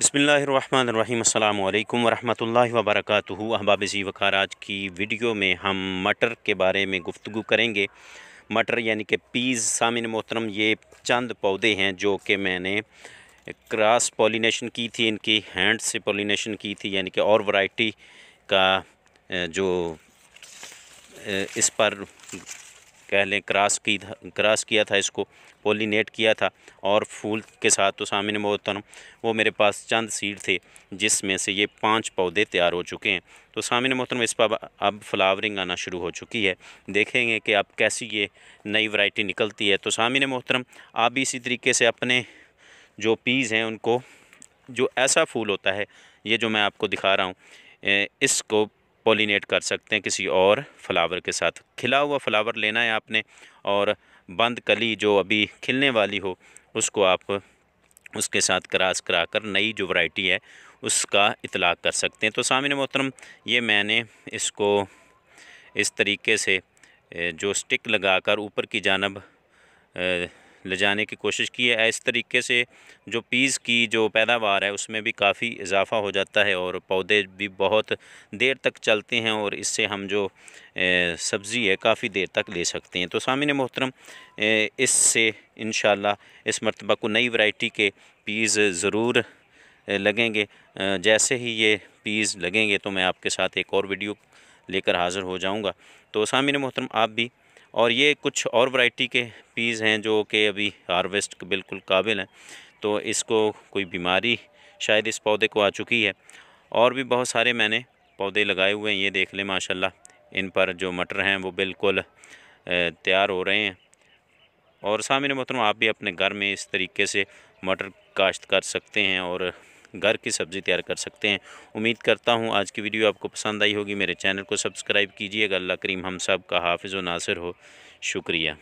बसमिल अल्लाम वरहमल वबरक अहबाब जी वकार आज की वीडियो में हम मटर के बारे में गुफ्तु करेंगे मटर यानी कि पीज़ सामिन मोहतरम ये चंद पौधे हैं जो कि मैंने क्रॉस पोलिनेशन की थी इनकी हैंड से पोलिनेशन की थी यानी कि और वैरायटी का जो इस पर कह लें क्रॉस की क्रॉस किया था इसको पोलिनेट किया था और फूल के साथ तो सामने मोहतरम वो मेरे पास चंद सीड थे जिसमें से ये पांच पौधे तैयार हो चुके हैं तो सामने मोहतरम इस पर अब फ्लावरिंग आना शुरू हो चुकी है देखेंगे कि अब कैसी ये नई वैरायटी निकलती है तो सामने मोहतरम आप भी इसी तरीके से अपने जो पीज़ हैं उनको जो ऐसा फूल होता है ये जो मैं आपको दिखा रहा हूँ इसको पोलिनेट कर सकते हैं किसी और फ्लावर के साथ खिला हुआ फ्लावर लेना है आपने और बंद कली जो अभी खिलने वाली हो उसको आप उसके साथ क्रास करा कर नई जो वैरायटी है उसका इतलाक़ कर सकते हैं तो सामिन मोहतरम ये मैंने इसको इस तरीके से जो स्टिक लगाकर ऊपर की जानब ले जाने की कोशिश की है इस तरीके से जो पीज़ की जो पैदावार है उसमें भी काफ़ी इजाफा हो जाता है और पौधे भी बहुत देर तक चलते हैं और इससे हम जो सब्ज़ी है काफ़ी देर तक ले सकते हैं तो सामिन मोहतरम इससे इन इस मरतबा को नई वाइटी के पीज़ ज़रूर लगेंगे जैसे ही ये पीज़ लगेंगे तो मैं आपके साथ एक और वीडियो लेकर हाज़िर हो जाऊँगा तो सामिन मोहतरम आप भी और ये कुछ और वैरायटी के पीज़ हैं जो कि अभी हार्वेस्ट बिल्कुल काबिल हैं तो इसको कोई बीमारी शायद इस पौधे को आ चुकी है और भी बहुत सारे मैंने पौधे लगाए हुए हैं ये देख लें माशाल्लाह इन पर जो मटर हैं वो बिल्कुल तैयार हो रहे हैं और सामने मतलब आप भी अपने घर में इस तरीके से मटर काश्त कर सकते हैं और घर की सब्ज़ी तैयार कर सकते हैं उम्मीद करता हूँ आज की वीडियो आपको पसंद आई होगी मेरे चैनल को सब्सक्राइब कीजिएगा अल्लाह करीम हम सब का हाफिज़ व नासिर हो शुक्रिया